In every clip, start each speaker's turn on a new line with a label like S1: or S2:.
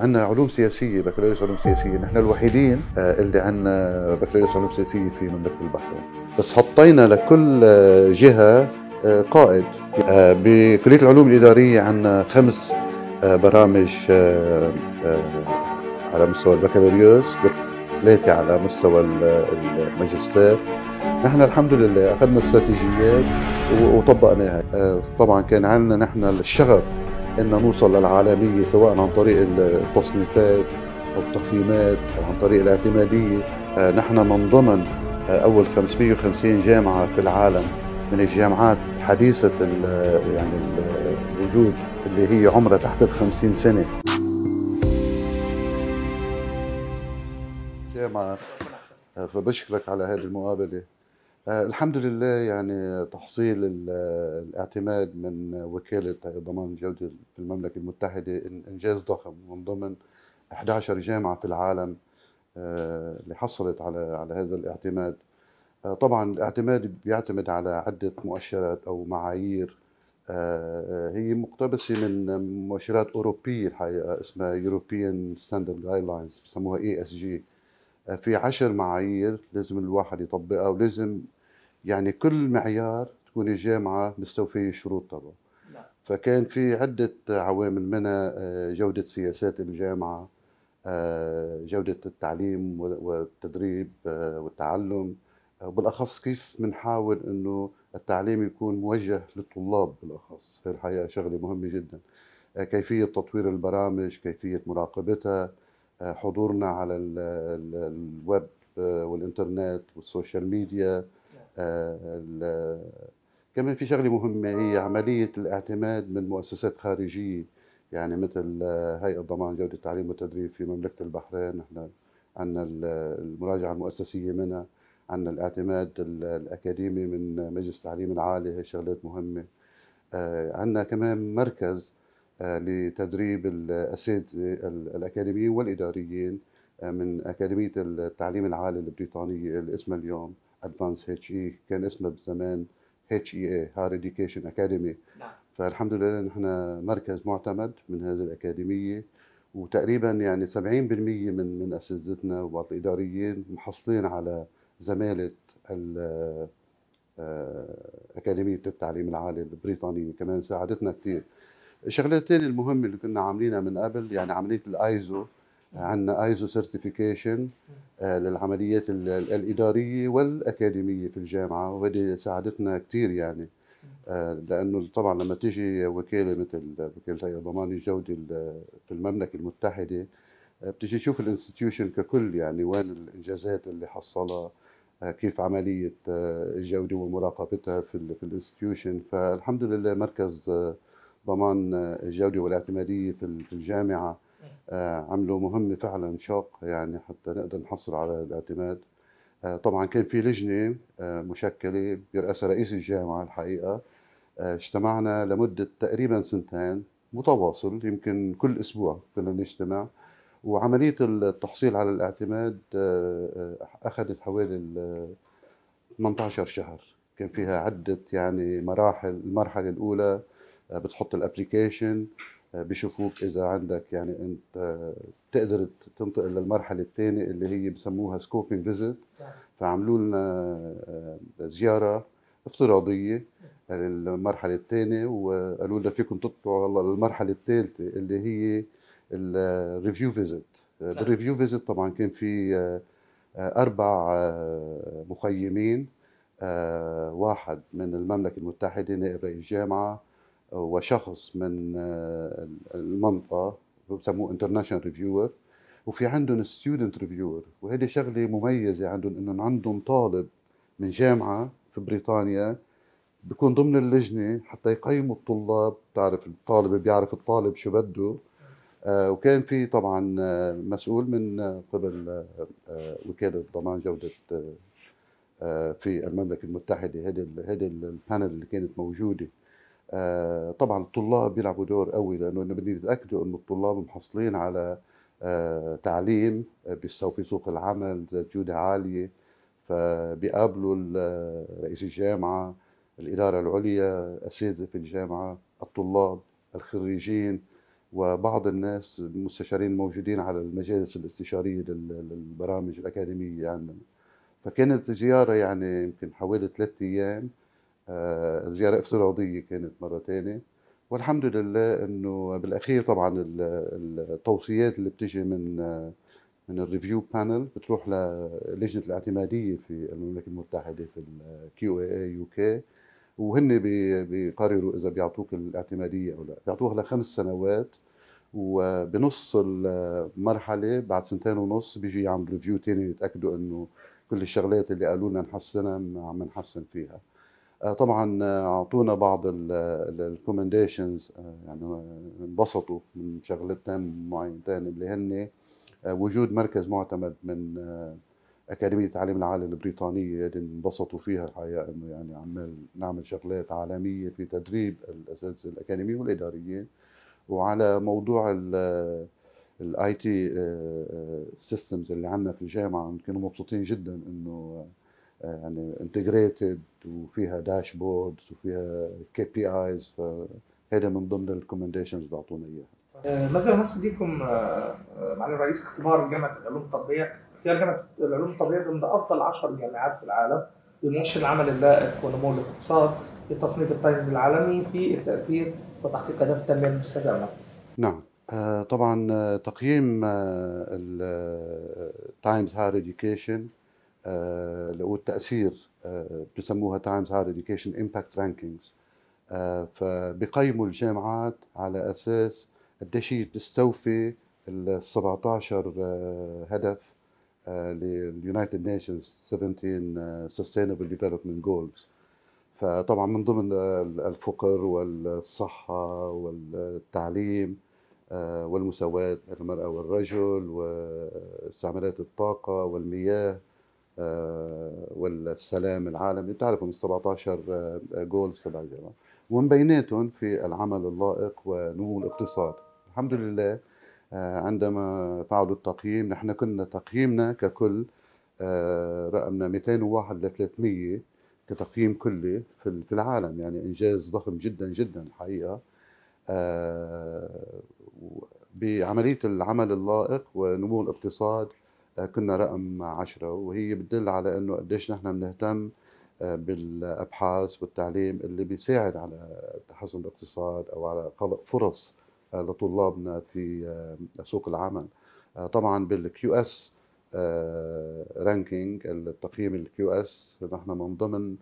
S1: عندنا علوم سياسية بكالوريوس علوم سياسية نحن الوحيدين آه، اللي عندنا بكالوريوس علوم سياسية في مملكة البحرين بس حطينا لكل آه، جهة آه، قائد بكلية العلوم الإدارية عندنا خمس برامج على مستوى البكالوريوس ثلاثة على مستوى الماجستير نحن الحمد لله أخذنا استراتيجيات وطبقناها طبعا كان عندنا نحن الشغف ان نوصل للعالميه سواء عن طريق التصنيفات او التقييمات او عن طريق الاعتماديه آه، نحن من ضمن آه، اول 550 جامعه في العالم من الجامعات حديثه الـ آه، يعني الـ الوجود اللي هي عمرها تحت ال 50 سنه جامعه فبشكرك على هذه المقابله آه، الحمد لله يعني تحصيل الاعتماد من وكالة ضمان الجودة في المملكة المتحدة إنجاز ضخم من ضمن 11 جامعة في العالم آه، اللي حصلت على على هذا الاعتماد آه، طبعا الاعتماد بيعتمد على عدة مؤشرات أو معايير هي مقتبسة من مؤشرات أوروبية الحقيقة اسمها European Standard Guidelines بسموها ESG في عشر معايير لازم الواحد يطبقها ولازم يعني كل معيار تكون الجامعه مستوفيه الشروط تبعه نعم. فكان في عدة عوامل منها آه، جودة سياسات الجامعة آه، جودة التعليم والتدريب آه، والتعلم وبالأخص كيف بنحاول أنه التعليم يكون موجه للطلاب بالأخص هي الحقيقة شغلة مهمة جدا كيفية تطوير البرامج كيفية مراقبتها حضورنا على الويب والإنترنت والسوشيال ميديا كمان في شغله مهمه هي عمليه الاعتماد من مؤسسات خارجيه يعني مثل هيئه ضمان جوده التعليم والتدريب في مملكه البحرين نحن عندنا المراجعه المؤسسيه منها عندنا الاعتماد الاكاديمي من مجلس التعليم العالي هي شغلات مهمه آه، عندنا كمان مركز آه، لتدريب الاساتذه الاكاديميين والاداريين آه، من اكاديميه التعليم العالي البريطانيه اللي اسمها اليوم ادفانس اتش اي كان اسمه بالزمان اتش اي اي هاير اديوكيشن اكاديمي فالحمد لله نحن مركز معتمد من هذه الاكاديميه وتقريبا يعني 70% من من اساتذتنا والاداريين محصلين على زماله آه، أكاديمية التعليم العالي البريطانية كمان ساعدتنا كثير الشغلة الثانية المهمة اللي كنا عاملينها من قبل يعني عملية الايزو عندنا ايزو سيرتيفيكيشن آه، للعمليات الاداريه والاكاديميه في الجامعه وهذه ساعدتنا كثير يعني آه، لانه طبعا لما تيجي وكاله مثل وكاله ضمان الجوده في المملكه المتحده آه، بتيجي تشوف الانستتيوشن ككل يعني وين الانجازات اللي حصلها كيف عمليه الجوده ومراقبتها في في الانستتيوشن فالحمد لله مركز ضمان الجوده والاعتماديه في الجامعه آه، عملوا مهمه فعلا شاقه يعني حتى نقدر نحصل على الاعتماد آه، طبعا كان في لجنه آه، مشكله برئاسه رئيس الجامعه الحقيقه اجتمعنا لمده تقريبا سنتين متواصل يمكن كل اسبوع كنا نجتمع وعمليه التحصيل على الاعتماد اخذت حوالي 18 شهر كان فيها عده يعني مراحل المرحله الاولى بتحط الابلكيشن بشوفوك اذا عندك يعني انت تقدر تنتقل للمرحله الثانيه اللي هي بسموها سكوبينج فيزيت فعملوا لنا آه، زياره افتراضيه للمرحله الثانيه وقالوا لنا فيكم تطلعوا هلا للمرحله الثالثه اللي هي الريفيو فيزيت بالريفيو فيزيت طبعا كان في آه، اربع آه، مخيمين واحد من المملكه المتحده نائب رئيس جامعه وشخص من آه، المنطقه بسموه انترناشونال ريفيور وفي عندهم ستودنت ريفيور وهذه شغله مميزه عندهم انهم عندهم طالب من جامعه في بريطانيا بيكون ضمن اللجنه حتى يقيموا الطلاب بتعرف الطالب بيعرف الطالب شو بده آه، وكان في طبعا آه، مسؤول من قبل وكاله ضمان جوده في المملكه المتحده هذه هذه البانل اللي كانت موجوده آه، طبعا الطلاب بيلعبوا دور قوي لانه بدنا نتاكدوا انه الطلاب محصلين على آه، تعليم آه، بيستووا في سوق العمل ذات جوده عاليه فبيقابلوا رئيس الجامعه الاداره العليا اساتذه في الجامعه الطلاب الخريجين وبعض الناس المستشارين موجودين على المجالس الاستشاريه للبرامج الاكاديميه عندنا يعني فكانت زياره يعني يمكن حوالي ثلاثة ايام آه، زيارة افتراضية كانت مرة ثانية والحمد لله انه بالاخير طبعا التوصيات اللي بتجي من آه، من الريفيو بانل بتروح للجنه الاعتماديه في المملكه المتحده في الكيو آه، اي اي يو كي وهن بيقرروا اذا بيعطوك الاعتماديه او لا بيعطوها لخمس سنوات وبنص المرحله بعد سنتين ونص بيجي يعمل ريفيو ثاني يتاكدوا انه كل الشغلات اللي قالوا لنا نحسنها عم نحسن فيها آه، طبعا آه، اعطونا بعض الريكومنديشنز آه، يعني انبسطوا من شغلتين معينتين اللي هن وجود مركز معتمد من اكاديميه التعليم العالي البريطانيه اللي انبسطوا فيها الحقيقه انه يعني عمال نعمل شغلات عالميه في تدريب الاساتذه الاكاديميين والاداريين وعلى موضوع الاي تي سيستمز اللي عندنا في الجامعه كانوا مبسوطين جدا انه آه، يعني انتجريتد وفيها داشبوردز وفيها كي بي ايز فهذا من ضمن الريكومنديشنز بيعطونا اياها.
S2: آه، مثلا هسه بديكم آه، معالي الرئيس اختبار جامعه العلوم الطبيه، اختيار جامعه العلوم الطبيه ضمن افضل 10 جامعات في العالم بمؤشر العمل اللائق ونمو الاقتصاد في تصنيف التايمز العالمي في التاثير وتحقيق اهداف التنميه المستدامه.
S1: نعم. طبعا تقييم التايمز هاير اديوكيشن آه، والتاثير آه، بسموها تايمز هاير اديوكيشن امباكت رانكينجز فبقيموا الجامعات على اساس قديش إيه هي بتستوفي ال 17 آه، هدف لليونايتد نيشنز 17 سستينبل ديفلوبمنت جولز فطبعا من ضمن الفقر والصحه والتعليم والمساواه المراه والرجل واستعمالات الطاقه والمياه آه، والسلام العالمي بتعرفوا من 17 جولز تبع الجامعه ومن بيناتهم في العمل اللائق ونمو الاقتصاد الحمد لله آه، عندما فعلوا التقييم نحن كنا تقييمنا ككل آه، رقمنا 201 ل 300 كتقييم كلي في العالم يعني انجاز ضخم جدا جدا الحقيقه بعمليه العمل اللائق ونمو الاقتصاد كنا رقم عشرة وهي بتدل على انه قديش نحن بنهتم آه، بالابحاث والتعليم اللي بيساعد على تحسن الاقتصاد او على خلق فرص آه، لطلابنا في آه، سوق العمل طبعا بالكيو اس رانكينج التقييم الكيو اس نحن من ضمن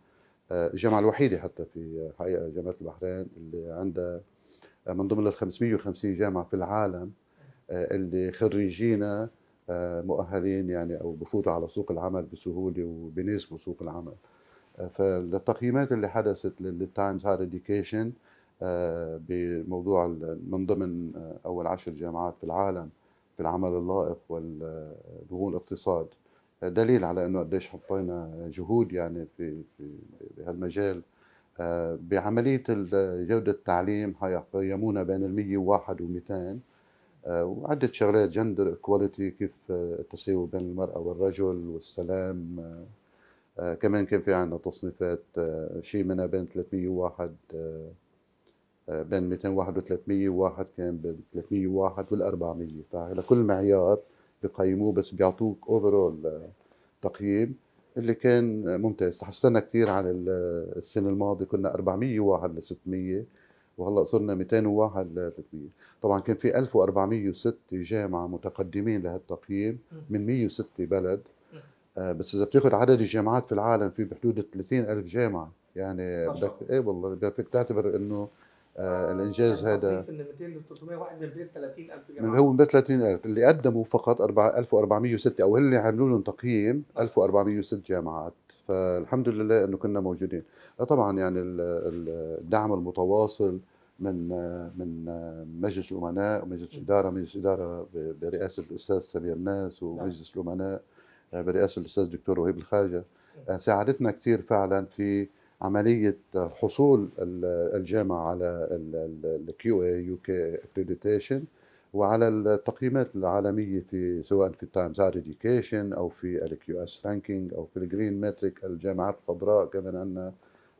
S1: الجامعه الوحيده حتى في حقيقه جامعه البحرين اللي عندها من ضمن ال 550 جامعه في العالم اللي خريجينا آه، مؤهلين يعني او بفوتوا على سوق العمل بسهوله وبناسبوا سوق العمل آه، فالتقييمات اللي حدثت للتايمز هاير اديوكيشن بموضوع من ضمن آه، اول عشر جامعات في العالم في العمل اللائق والنمو الاقتصاد دليل على انه قديش حطينا جهود يعني في في بهالمجال بعمليه جوده التعليم هيقيمونا بين ال 101 و 200 آه، وعدة شغلات جندر كواليتي كيف آه، التساوي بين المرأة والرجل والسلام آه، كمان كان في عندنا تصنيفات شيء منها بين 301 بين 201 و 301 كان بين 301 وال 400 فعلى كل معيار بقيموه بس بيعطوك اوفرول تقييم اللي كان ممتاز تحسنا كثير عن السنه الماضيه كنا 401 ل 600 وهلا صرنا 201 للتقييم طبعا كان في 1406 جامعه متقدمين لهالتقييم من 106 بلد آه، بس اذا بتاخذ عدد الجامعات في العالم في بحدود 30000 جامعه يعني بدك ايه والله بدك تعتبر انه آه، آه، الانجاز هذا من
S2: 200 ل 300 واحد من 230 الف جامعه هو من
S1: 230 الف اللي قدموا فقط 1406 او اللي عملوا لهم تقييم 1406 آه. جامعات فالحمد لله انه كنا موجودين طبعا يعني الدعم المتواصل من من مجلس الامناء ومجلس الاداره مجلس الاداره برئاسه الاستاذ سمير ناس نعم. ومجلس الامناء برئاسه الاستاذ دكتور وهيب الخاجه ساعدتنا كثير فعلا في عمليه حصول الجامعه على الكيو اي يو كي وعلى التقييمات العالميه في سواء في التايمز هاير اديوكيشن او في الـ اس رانكينج او في الجرين ماتريك الجامعات الخضراء كمان عندنا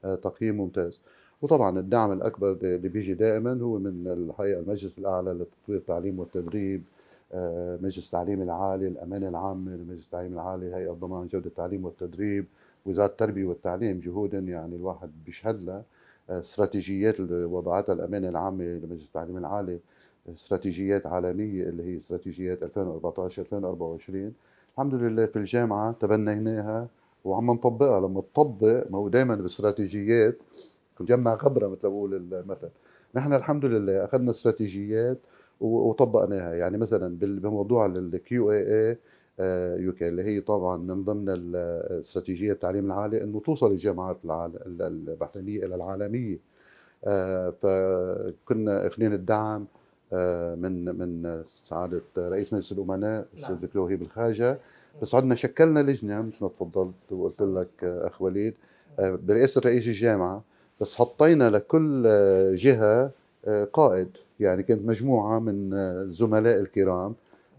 S1: آه، تقييم ممتاز وطبعا الدعم الاكبر اللي بيجي دائما هو من الهيئه المجلس الاعلى للتطوير التعليم والتدريب آه، مجلس التعليم العالي الامانه العامه لمجلس التعليم العالي هيئه ضمان جوده التعليم والتدريب وزاره التربيه والتعليم جهودا يعني الواحد بيشهد لها آه، استراتيجيات اللي وضعتها الامانه العامه لمجلس التعليم العالي آه، استراتيجيات عالميه اللي هي استراتيجيات 2014 2024 الحمد لله في الجامعه تبنيناها وعم نطبقها لما تطبق ما هو دائما باستراتيجيات جمع خبره مثل بقول المثل نحن الحمد لله اخذنا استراتيجيات وطبقناها يعني مثلا بموضوع الكيو اي اي آه، يوكي اللي هي طبعا من ضمن استراتيجيه التعليم العالي انه توصل الجامعات البحرينيه الى العالميه آه، فكنا اخذين الدعم آه، من من سعاده رئيس مجلس الامناء الاستاذ نعم. دكتور وهيب الخاجه بس عدنا شكلنا لجنه مثل ما تفضلت وقلت لك اخ وليد برئاسه رئيس الجامعه بس حطينا لكل جهه قائد يعني كانت مجموعه من الزملاء الكرام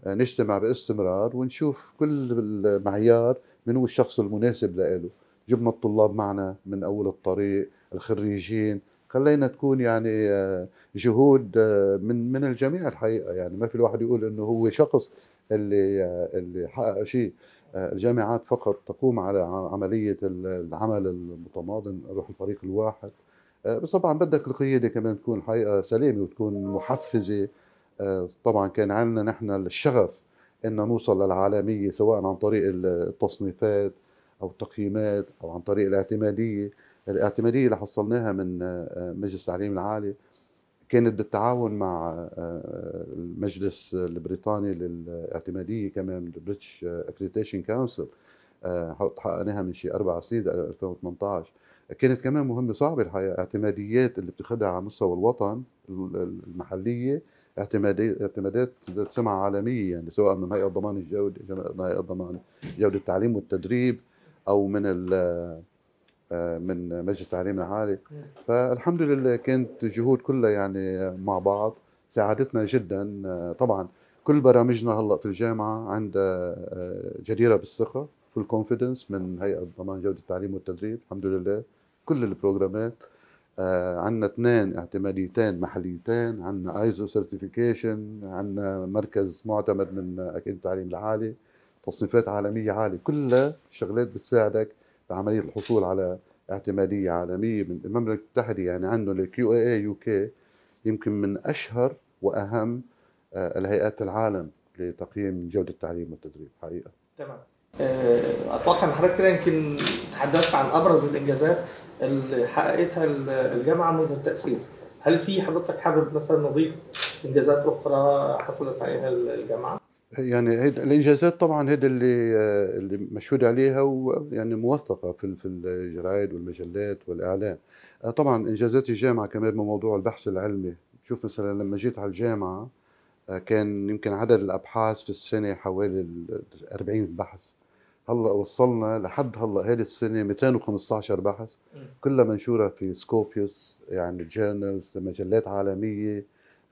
S1: نجتمع باستمرار ونشوف كل المعيار من هو الشخص المناسب لإله جبنا الطلاب معنا من أول الطريق الخريجين خلينا تكون يعني آه، جهود آه، من من الجميع الحقيقه يعني ما في الواحد يقول انه هو شخص اللي آه، اللي حقق شيء الجامعات فقط تقوم على عمليه العمل المتماضي روح الفريق الواحد بس طبعا بدك القياده كمان تكون حقيقه سليمه وتكون محفزه آه، طبعا كان عندنا نحن الشغف ان نوصل للعالميه سواء عن طريق التصنيفات او التقييمات او عن طريق الاعتماديه الاعتماديه اللي حصلناها من آه، مجلس التعليم العالي كانت بالتعاون مع آه، المجلس البريطاني للاعتماديه كمان البريتش اكريتيشن كونسل حققناها من شيء اربع سنين 2018 كانت كمان مهمه صعبه الحقيقه اعتماديات اللي بتاخذها على مستوى الوطن المحليه اعتمادات ذات سمعه عالميه يعني سواء من هيئه ضمان الجوده من هيئه ضمان جوده التعليم والتدريب او من آه، من مجلس التعليم العالي فالحمد لله كانت جهود كلها يعني مع بعض ساعدتنا جدا آه، طبعا كل برامجنا هلا في الجامعه عندها آه، جديره بالثقه في الكونفيدنس من هيئه ضمان جوده التعليم والتدريب الحمد لله كل البروجرامات آه، عندنا اثنين اعتماديتين محليتين عندنا ايزو سيرتيفيكيشن عندنا مركز معتمد من اكاديميه التعليم العالي تصنيفات عالميه عاليه كلها شغلات بتساعدك بعمليه الحصول على اعتماديه عالميه من المملكه المتحده يعني عندهم الكيو اي اي يو كي يمكن من اشهر واهم آه، الهيئات العالم لتقييم جوده التعليم والتدريب حقيقه
S2: تمام آه، اتوقع ان حضرتك كده يمكن تحدثت عن ابرز الانجازات اللي حققتها الجامعه منذ التاسيس هل في حضرتك حابب مثلا نضيف انجازات اخرى حصلت عليها الجامعه
S1: يعني هيد الانجازات طبعا هيدا اللي آه، اللي مشهود عليها ويعني موثقه في في الجرايد والمجلات والاعلام آه، طبعا انجازات الجامعه كمان بموضوع البحث العلمي شوف مثلا لما جيت على الجامعه آه، كان يمكن عدد الابحاث في السنه حوالي 40 بحث هلا وصلنا لحد هلا هذه السنه 215 بحث كلها منشوره في سكوبيوس يعني جورنالز مجلات عالميه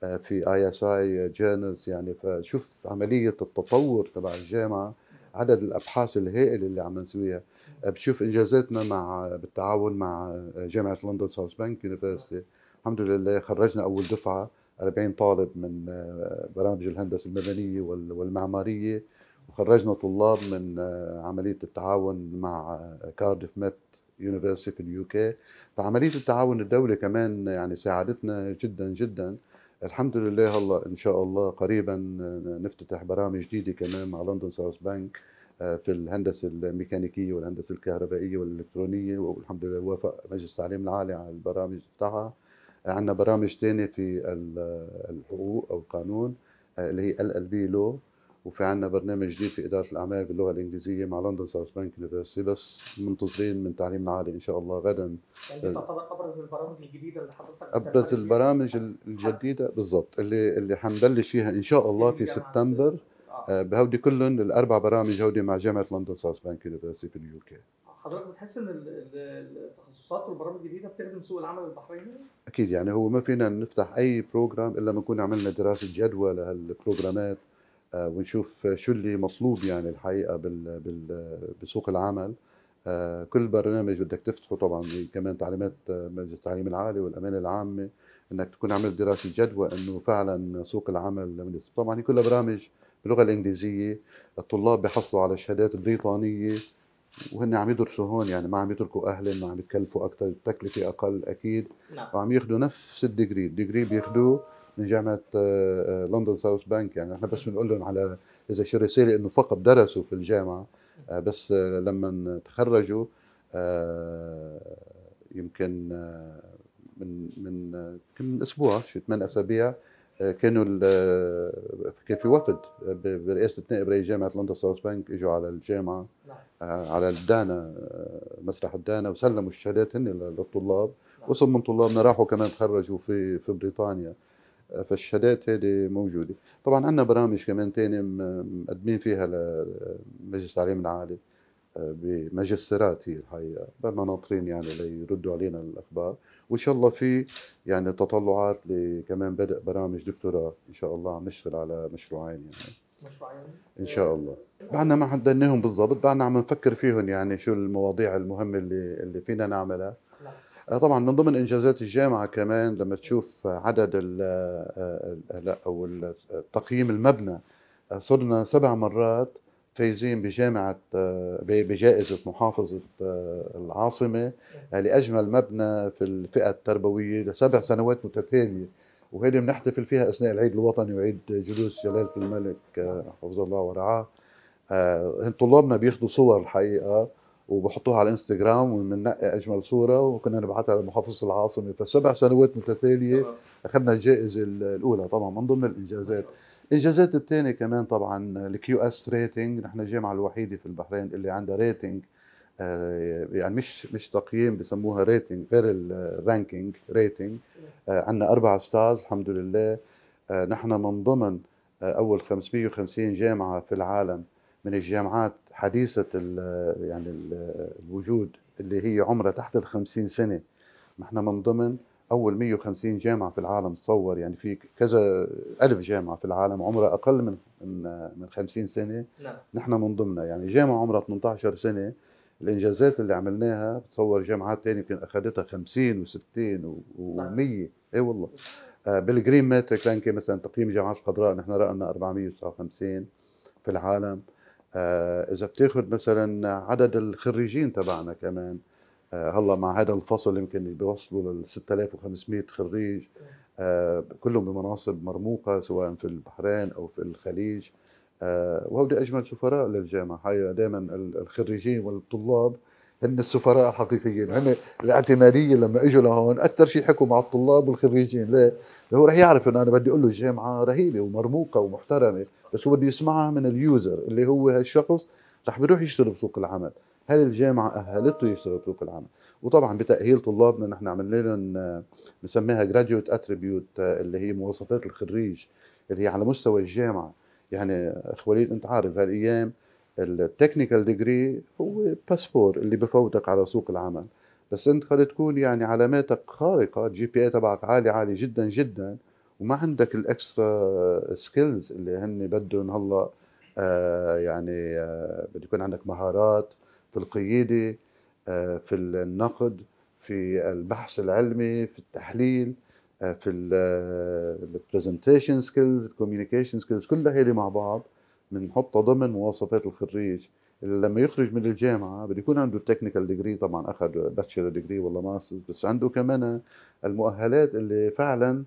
S1: آه، في اي اس اي جورنالز يعني فشوف عمليه التطور تبع الجامعه عدد الابحاث الهائل اللي عم نسويها بشوف انجازاتنا مع بالتعاون مع آه، جامعه لندن ساوث بانك يونيفرستي الحمد لله خرجنا اول دفعه 40 طالب من آه، برامج الهندسه المدنيه والمعماريه خرجنا طلاب من آه، عمليه التعاون مع كارديف ميت يونيفرسيتي في اليو كي فعمليه التعاون الدولي كمان يعني ساعدتنا جدا جدا الحمد لله هلا ان شاء الله قريبا آه، نفتتح برامج جديده كمان مع لندن ساوث بنك في الهندسه الميكانيكيه والهندسه الكهربائيه والالكترونيه والحمد لله وافق مجلس التعليم العالي على البرامج تبعها آه، عندنا برامج ثانيه في الحقوق او القانون اللي هي ال ال بي لو وفي عندنا برنامج جديد في اداره الاعمال باللغه الانجليزيه مع لندن ساوث بانك يونيفرستي بس منتظرين من تعليم عالي ان شاء الله غدا يعني
S2: تعتبر ابرز البرامج الجديده اللي حضرتك ابرز
S1: البرامج الجديده بالضبط اللي اللي حنبلش فيها ان شاء الله في سبتمبر آه. آه، بهودي كلهم الاربع برامج هودي مع جامعه لندن ساوث بانك يونيفرستي في اليو كي
S2: حضرتك بتحس ان التخصصات والبرامج الجديده بتخدم سوق العمل البحريني؟
S1: اكيد يعني هو ما فينا نفتح اي بروجرام الا ما نكون عملنا دراسه جدوى لهالبروجرامات ونشوف آه، شو اللي مطلوب يعني الحقيقه بال بال بسوق العمل آه، كل برنامج بدك تفتحه طبعا كمان تعليمات مجلس التعليم العالي والامانه العامه انك تكون عملت دراسه جدوى انه فعلا سوق العمل طبعا هي كلها برامج باللغه الانجليزيه الطلاب بيحصلوا على شهادات بريطانيه وهن عم يدرسوا هون يعني ما عم يتركوا اهلهم ما عم يتكلفوا اكثر التكلفه اقل اكيد نعم. وعم ياخذوا نفس الديجري الديجري بياخذوه من جامعه لندن ساوث بانك يعني احنا بس بنقول لهم على اذا شي رساله انه فقط درسوا في الجامعه آه، بس آه، لما تخرجوا آه، يمكن من من من اسبوع شي ثمان اسابيع كانوا كان في وفد برئاسه نائب رئيس جامعه لندن ساوث بانك اجوا على الجامعه نعم. على الدانا مسرح الدانا وسلموا الشهادات هن للطلاب وصل من طلابنا راحوا كمان تخرجوا في في بريطانيا فالشهادات هذه موجوده طبعا عندنا برامج كمان ثانيه مقدمين فيها لمجلس التعليم العالي آه، بماجستيرات هي الحقيقه بما ناطرين يعني ليردوا علينا الاخبار وان شاء الله في يعني تطلعات لكمان بدء برامج دكتوراه ان شاء الله عم نشتغل على مشروعين يعني مشروعين ان شاء الله بعدنا ما حددناهم بالضبط بعدنا عم نفكر فيهم يعني شو المواضيع المهمه اللي اللي فينا نعملها آه، طبعا من ضمن انجازات الجامعه كمان لما تشوف عدد ال آه، آه، او التقييم المبنى صرنا سبع مرات فايزين بجامعه بجائزه محافظه العاصمه لاجمل مبنى في الفئه التربويه لسبع سنوات متتاليه وهذه بنحتفل فيها اثناء العيد الوطني وعيد جلوس جلاله الملك حفظه الله ورعاه طلابنا بياخذوا صور الحقيقه وبحطوها على الانستغرام وبننقي اجمل صوره وكنا نبعثها لمحافظه العاصمه فسبع سنوات متتاليه اخذنا الجائزه الاولى طبعا من ضمن الانجازات الانجازات الثانيه كمان طبعا الكيو اس ريتنج نحن الجامعه الوحيده في البحرين اللي عندها ريتنج آه، يعني مش مش تقييم بسموها ريتنج غير الرانكينج ريتنج آه، عندنا اربع ستارز الحمد لله آه، نحن من ضمن اول 550 جامعه في العالم من الجامعات حديثة ال يعني ال الوجود اللي هي عمرها تحت ال 50 سنة نحن من ضمن أول 150 جامعة في العالم تصور يعني في كذا ألف جامعة في العالم عمرها أقل من من 50 سنة نعم. نحن من ضمنها يعني جامعة عمرها 18 سنة الإنجازات اللي عملناها بتصور جامعات ثانيه يمكن أخذتها 50 و60 و100 نعم. إي والله بالجرين ماتريك رانكي مثلا تقييم الجامعات الخضراء نحن رقمنا 459 في العالم آه، اذا بتاخذ مثلا عدد الخريجين تبعنا كمان آه، هلا مع هذا الفصل يمكن بيوصلوا لل 6500 خريج آه، كلهم بمناصب مرموقه سواء في البحرين او في الخليج وهودي اجمل سفراء للجامعه هي دائما الخريجين والطلاب هن السفراء الحقيقيين هن الاعتماديه لما اجوا لهون اكثر شيء حكوا مع الطلاب والخريجين ليه؟ هو رح يعرف انه انا بدي اقول له الجامعه رهيبه ومرموقه ومحترمه بس هو بده يسمعها من اليوزر اللي هو هالشخص رح بيروح يشتغل بسوق العمل هل الجامعه اهلته يشتغل بسوق العمل وطبعا بتاهيل طلابنا نحن عملنا لهم بنسميها جراديويت اتريبيوت اللي هي مواصفات الخريج اللي هي على مستوى الجامعه يعني وليد انت عارف هالايام التكنيكال ديجري هو باسبور اللي بفوتك على سوق العمل بس انت قد تكون يعني علاماتك خارقه جي بي اي تبعك عالي عالي جدا جدا وما عندك الاكسترا سكيلز اللي هن بدهم هلا آه يعني آه بده يكون عندك مهارات في القياده آه في النقد في البحث العلمي في التحليل آه، في البرزنتيشن سكيلز الكوميونيكيشن سكيلز كلها هيدي مع بعض بنحطها ضمن مواصفات الخريج اللي لما يخرج من الجامعه بده يكون عنده التكنيكال ديجري طبعا اخذ باتشلر ديجري ولا ماسترز بس عنده كمان المؤهلات اللي فعلا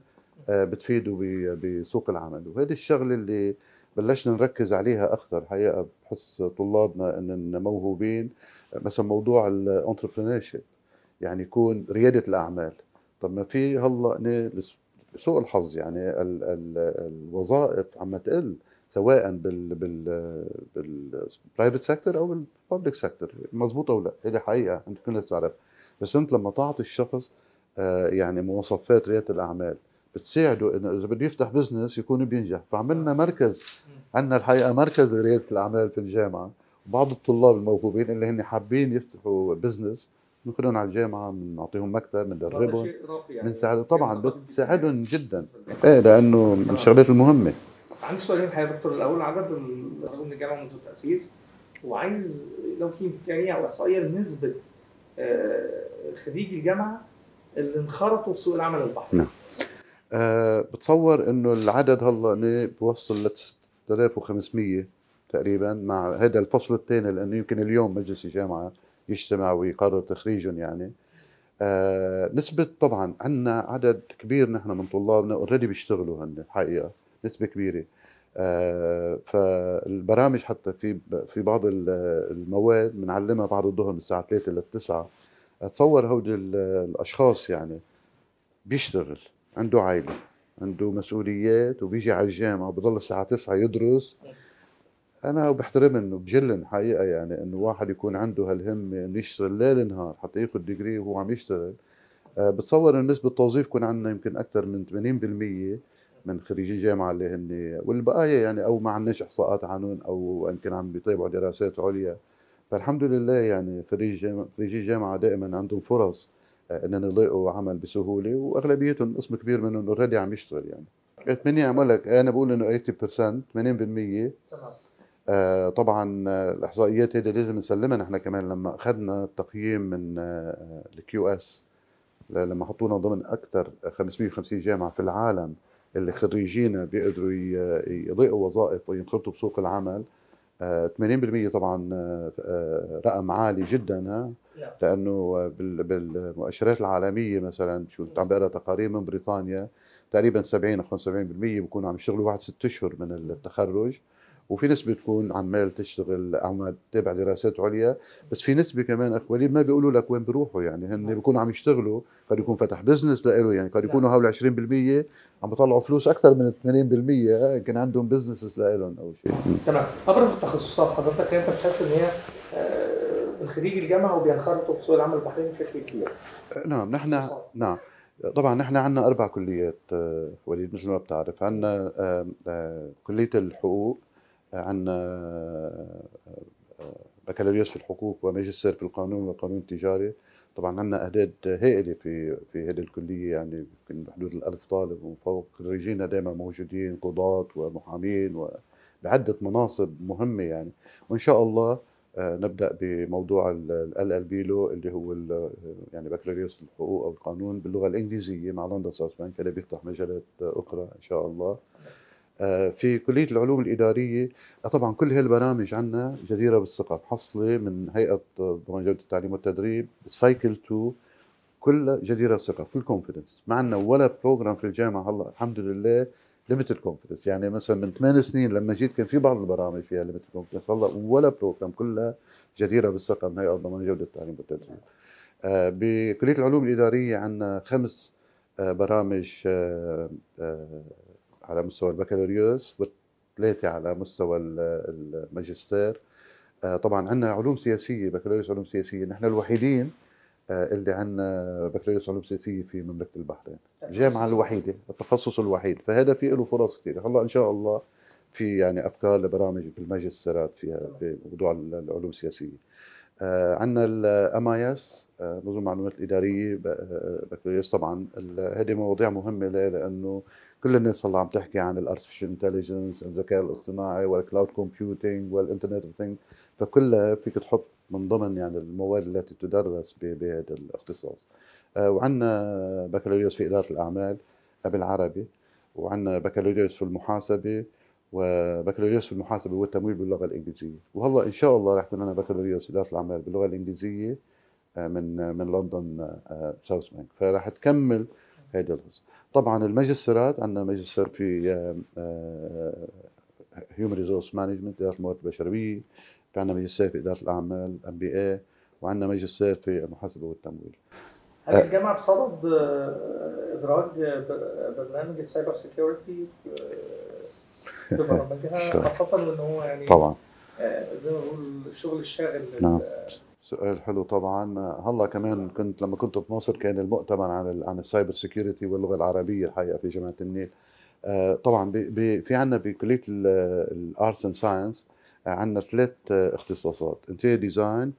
S1: آه، بتفيده بسوق العمل وهذه الشغله اللي بلشنا نركز عليها اكثر حقيقه بحس طلابنا ان موهوبين مثلا موضوع الانتربرينورشيب يعني يكون رياده الاعمال طب ما في هلا سوء الحظ يعني الوظائف عم تقل سواء بال بال بالبرايفت سيكتور او بالبابليك سيكتور مظبوط او لا هي حقيقه انت كل الناس بتعرفها بس انت لما تعطي الشخص آه، يعني مواصفات رياده الاعمال بتساعده انه اذا بده يفتح بزنس يكون بينجح فعملنا مركز عندنا الحقيقه مركز لرياده الاعمال في الجامعه وبعض الطلاب الموهوبين اللي هن حابين يفتحوا بزنس بناخذهم على الجامعه بنعطيهم مكتب بندربهم يعني. بنساعدهم طبعا يعني بتساعدهم جدا ايه لانه من الشغلات المهمه
S2: عندي سؤالين الحقيقه يا دكتور الاول عدد الرجل من الجامعه منذ التاسيس وعايز لو في امكانيه او احصائيه لنسبه آه، خريجي الجامعه اللي انخرطوا في سوق العمل البحري. نعم.
S1: أه بتصور انه العدد هلا بوصل ل 6500 تقريبا مع هذا الفصل الثاني لانه يمكن اليوم مجلس الجامعه يجتمع ويقرر تخريجهم يعني آه نسبة طبعا عندنا عدد كبير نحن من طلابنا اوريدي بيشتغلوا هن الحقيقه نسبه كبيره آه، فالبرامج حتى في في بعض المواد بنعلمها بعد الظهر من الساعه 3 لل 9 اتصور هودي الاشخاص يعني بيشتغل عنده عائله عنده مسؤوليات وبيجي على الجامعه بضل الساعه 9 يدرس انا انه وبجلن حقيقه يعني انه واحد يكون عنده هالهمه انه يشتغل ليل نهار حتى ياخذ ديجري وهو عم يشتغل آه، بتصور انه نسبه التوظيف يكون عندنا يمكن اكثر من 80% من خريجي جامعه اللي هن والبقايا يعني او ما عندناش احصاءات عنهم او يمكن عم بيتابعوا دراسات عليا فالحمد لله يعني خريج خريجي الجامعه دائما عندهم فرص آه، انهم يلاقوا عمل بسهوله واغلبيتهم قسم كبير منهم اوريدي عم يشتغل يعني 8 عم لك انا بقول انه 80% 80% آه، طبعا الاحصائيات هذه لازم نسلمها نحن كمان لما اخذنا التقييم من آه، الكيو اس لما حطونا ضمن اكثر 550 جامعه في العالم اللي خريجينا بيقدروا يلاقوا وظائف وينخرطوا بسوق العمل 80% آه، طبعا آه، آه، رقم عالي جدا لانه بالمؤشرات العالميه مثلا شو عم بقرا تقارير من بريطانيا تقريبا 70 او 75% بيكونوا عم يشتغلوا بعد ست اشهر من التخرج وفي نسبه بتكون عمال تشتغل عمال تتابع دراسات عليا بس في نسبه كمان اخ وليد ما بيقولوا لك وين بيروحوا يعني هن نعم. بيكونوا عم يشتغلوا قد يكون فتح بزنس لإله يعني قد يكونوا نعم. هول 20% عم بيطلعوا فلوس اكثر من 80% يمكن عندهم بزنسز لإلهم او شيء
S2: تمام ابرز التخصصات حضرتك انت بتحس ان هي آه، من خريج الجامعه وبينخرطوا في سوق العمل البحريني بشكل كبير آه،
S1: نعم نحن نعم طبعا نحن عندنا اربع كليات آه، وليد مثل ما بتعرف عندنا كليه الحقوق عن آه، آه، بكالوريوس في الحقوق وماجستير في القانون والقانون التجاري طبعا عندنا اعداد هائله في في هذه الكليه يعني يمكن بحدود الألف طالب وفوق خريجينا دائما موجودين قضاة ومحامين وبعده مناصب مهمه يعني وان شاء الله آه، نبدا بموضوع ال ال لو اللي هو يعني بكالوريوس الحقوق او القانون باللغه الانجليزيه مع لندن ساوث بانك اللي بيفتح مجالات اخرى ان شاء الله آه، في كليه العلوم الاداريه آه، طبعا كل هالبرامج عندنا جديره بالثقه محصله من هيئه ضمان جوده التعليم والتدريب سايكل 2 كل جديره ثقه في كونفدنس ما عندنا ولا بروجرام في الجامعه هلا الحمد لله ليميتد كونفدنس يعني مثلا من ثمان سنين لما جيت كان في بعض البرامج فيها ليميتد كونفدنس هلا ولا بروجرام كلها جديره بالثقه من هيئه ضمان جوده التعليم والتدريب آه، بكليه العلوم الاداريه عندنا خمس برامج على مستوى البكالوريوس وثلاثه على مستوى الماجستير آه، طبعا عندنا علوم سياسيه بكالوريوس علوم سياسيه نحن الوحيدين آه، اللي عندنا بكالوريوس علوم سياسيه في مملكه البحرين الجامعه الوحيده التخصص الوحيد فهذا في له فرص كثيره هلا ان شاء الله في يعني افكار لبرامج بالماجستيرات فيها في موضوع العلوم السياسيه آه، عندنا اس نظم المعلومات الاداريه بكالوريوس طبعا هذه مواضيع مهمه لانه كل الناس هلا عم تحكي عن الارتفيشال انتليجنس الذكاء الاصطناعي والكلاود كومبيوتينج والانترنت اوف ثينج فكلها فيك تحط من ضمن يعني المواد التي تدرس بهذا الاختصاص آه، وعندنا بكالوريوس في اداره الاعمال آه، بالعربي وعندنا بكالوريوس في المحاسبه وبكالوريوس في المحاسبه والتمويل باللغه الانجليزيه وهلا ان شاء الله رح يكون عندنا بكالوريوس اداره الاعمال باللغه الانجليزيه آه، من من لندن ساوث بانك فرح تكمل هيدي القصه طبعا الماجستيرات عندنا ماجستير في هيومن ريسورس مانجمنت اداره الموارد البشريه في عندنا ماجستير في اداره الاعمال ام بي اي وعندنا ماجستير في المحاسبه والتمويل هل آه،
S2: الجامعه بصدد آه، ادراج آه، برنامج السايبر سيكيورتي في برامجها خاصه ان هو يعني طبعا زي ما بقول الشغل الشاغل نعم.
S1: سؤال حلو طبعا هلا كمان كنت لما كنت في مصر كان المؤتمر عن عن السايبر سيكيورتي واللغه العربيه الحقيقه في جامعه النيل آه، طبعا بي بي في عندنا بكليه الارتس اند ساينس عندنا ثلاث آه، اختصاصات انتيريور آه، ديزاين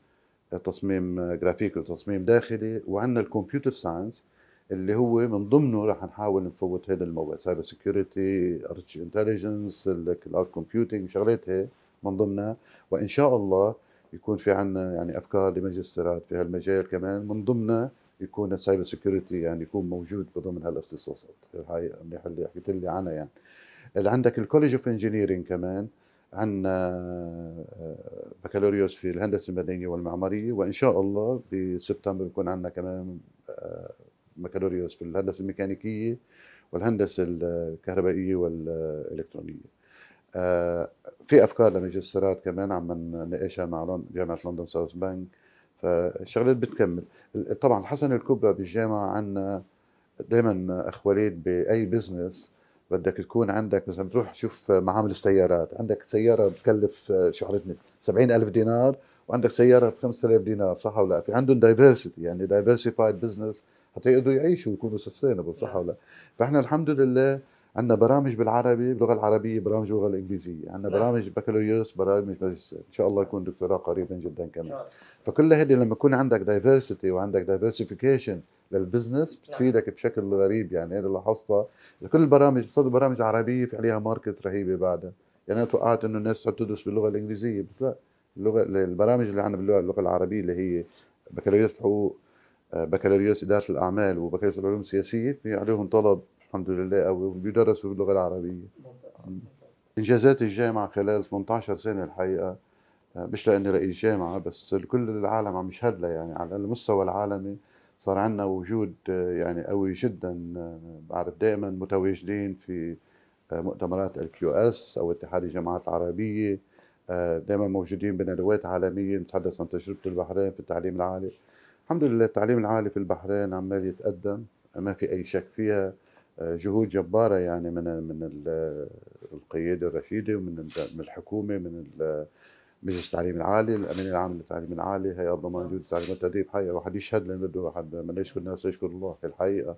S1: تصميم جرافيك وتصميم داخلي وعندنا الكمبيوتر ساينس اللي هو من ضمنه رح نحاول نفوت هذا الموضوع سايبر سيكيورتي ارتش انتليجنس الكلاود كومبيوتنج شغلات هي من ضمنها وان شاء الله يكون في عنا يعني افكار لماجستيرات في هالمجال كمان من ضمنها يكون السايبر سكيورتي يعني يكون موجود ضمن هالاختصاصات هاي منيح اللي حكيت لي عنها يعني اللي عندك الكوليج اوف انجينيرنج كمان عندنا بكالوريوس آه، في الهندسه المدنيه والمعماريه وان شاء الله بسبتمبر يكون عندنا كمان بكالوريوس آه، في الهندسه الميكانيكيه والهندسه الكهربائيه والالكترونيه آه، في افكار لمجلس كمان عم نناقشها مع جامعه لندن ساوث بانك فالشغلات بتكمل طبعا الحسنه الكبرى بالجامعه عندنا دائما اخ وليد باي بزنس بدك تكون عندك مثلا بتروح تشوف معامل السيارات عندك سياره بتكلف آه، شو عرفني 70000 دينار وعندك سياره ب 5000 دينار صح ولا لا في عندهم دايفرسيتي يعني دايفرسيفايد بزنس حتى يقدروا يعيشوا ويكونوا سستينبل صح نعم. ولا لا فاحنا الحمد لله عندنا برامج بالعربي باللغه العربيه برامج باللغه الانجليزيه عندنا نعم. برامج بكالوريوس برامج ماجستير ان شاء الله يكون دكتوراه قريبا جدا كمان فكل هذه لما يكون عندك دايفرسيتي وعندك دايفرسيفيكيشن للبزنس بتفيدك بشكل غريب يعني هذا لاحظتها كل البرامج بتصير البرامج العربيه في عليها ماركت رهيبه بعدها يعني انا توقعت انه الناس بتحب تدرس باللغه الانجليزيه بس لا اللغه البرامج اللي عندنا باللغه العربيه اللي هي بكالوريوس حقوق آه، بكالوريوس اداره الاعمال وبكالوريوس العلوم السياسيه في عليهم طلب الحمد لله قوي وبيدرسوا باللغه العربيه انجازات الجامعه خلال 18 سنه الحقيقه مش لاني رئيس جامعه بس كل العالم عم يشهد لها يعني على المستوى العالمي صار عندنا وجود يعني قوي جدا بعرف دائما متواجدين في مؤتمرات الكيو اس او اتحاد الجامعات العربيه دائما موجودين بندوات عالميه نتحدث عن تجربه البحرين في التعليم العالي الحمد لله التعليم العالي في البحرين عمال يتقدم ما في اي شك فيها آه، جهود جباره يعني من من القياده الرشيده ومن من الحكومه من مجلس التعليم العالي، الامين العام للتعليم العالي، هيئه ضمان جهود التعليم والتدريب، حقيقه واحد يشهد لانه بده واحد من يشكر الناس يشكر الله في الحقيقه.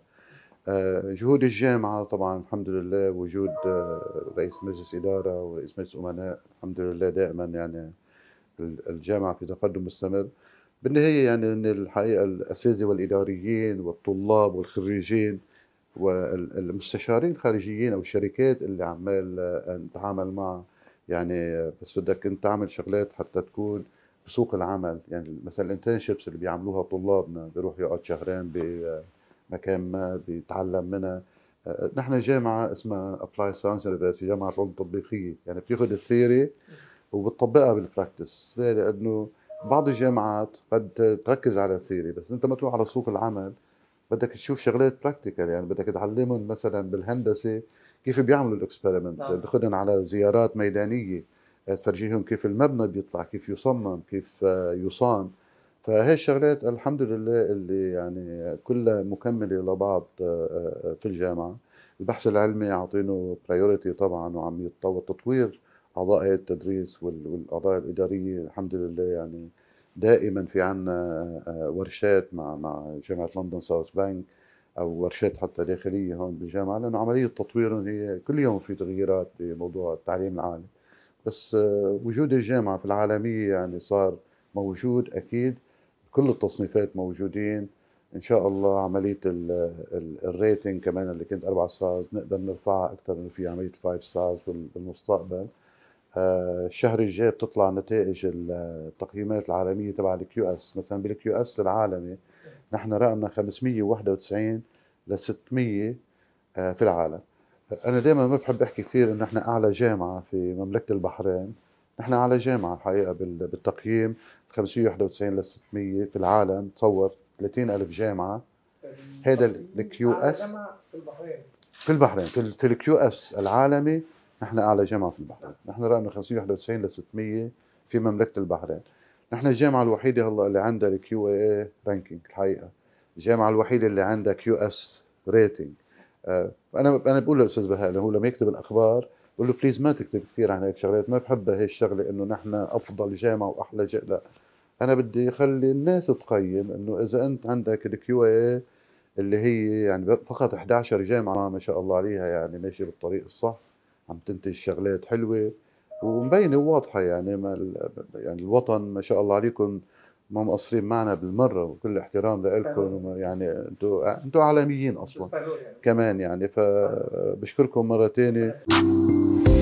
S1: آه، جهود الجامعه طبعا الحمد لله وجود آه، رئيس مجلس اداره ورئيس مجلس امناء، الحمد لله دائما يعني الجامعه في تقدم مستمر. بالنهايه يعني الحقيقه الاساتذه والاداريين والطلاب والخريجين والمستشارين الخارجيين او الشركات اللي عمال آه، نتعامل معها يعني آه، بس بدك انت تعمل شغلات حتى تكون بسوق العمل يعني مثلا الانترنشيبس اللي بيعملوها طلابنا بيروح يقعد شهرين بمكان آه، ما بيتعلم منها نحن جامعه اسمها ابلاي ساينس يونيفرستي جامعه العلوم التطبيقيه يعني بتاخذ الثيري وبتطبقها بالبراكتس لانه بعض الجامعات قد تركز على الثيري بس انت ما تروح على سوق العمل بدك تشوف شغلات براكتيكال يعني بدك تعلمهم مثلا بالهندسه كيف بيعملوا الاكسبيرمنت نعم. تاخذهم على زيارات ميدانيه تفرجيهم كيف المبنى بيطلع كيف يصمم كيف يصان فهي الشغلات الحمد لله اللي يعني كلها مكمله لبعض آه، آه، في الجامعه البحث العلمي عاطينه برايورتي طبعا وعم يتطور تطوير اعضاء هيئه التدريس والاعضاء الاداريه الحمد لله يعني دائما في عنا آه، آه، ورشات مع مع جامعه لندن ساوث بانك او ورشات حتى داخليه هون بالجامعه لانه عمليه التطوير هي كل يوم في تغييرات بموضوع التعليم العالي بس آه، وجود الجامعه في العالميه يعني صار موجود اكيد كل التصنيفات موجودين ان شاء الله عمليه الريتنج كمان اللي كنت اربع ستارز نقدر نرفعها اكثر انه في عمليه فايف ستارز بالمستقبل آه، الشهر الجاي بتطلع نتائج التقييمات العالميه تبع الكيو اس مثلا بالكيو اس العالمي نحن رقمنا 591 ل 600 آه، في العالم انا دائما ما بحب احكي كثير انه نحن اعلى جامعه في مملكه البحرين نحن اعلى جامعه الحقيقه بالتقييم 591 ل 600 في العالم تصور 30000 جامعه هذا الكيو اس في البحرين في البحرين في الكيو اس العالمي نحن اعلى جامعه في البحرين نحن رقمنا 50 91 ل 600 في مملكه البحرين نحن الجامعه الوحيده هلا اللي عندها الكيو اي اي رانكينج الحقيقه الجامعه الوحيده اللي عندها كيو اس ريتنج انا انا بقول لاستاذ بهاء هو لما يكتب الاخبار بقول له بليز ما تكتب كثير عن هيك شغلات ما بحبها هي الشغله انه نحن افضل جامعه واحلى جامعه لا انا بدي اخلي الناس تقيم انه اذا انت عندك الكيو اي اللي هي يعني فقط 11 جامعه ما شاء الله عليها يعني ماشيه بالطريق الصح عم تنتج شغلات حلوه ومبينه وواضحه يعني ما يعني الوطن ما شاء الله عليكم ما مقصرين معنا بالمره وكل احترام لكم يعني انتم انتم عالميين اصلا يعني. كمان يعني فبشكركم مره ثانيه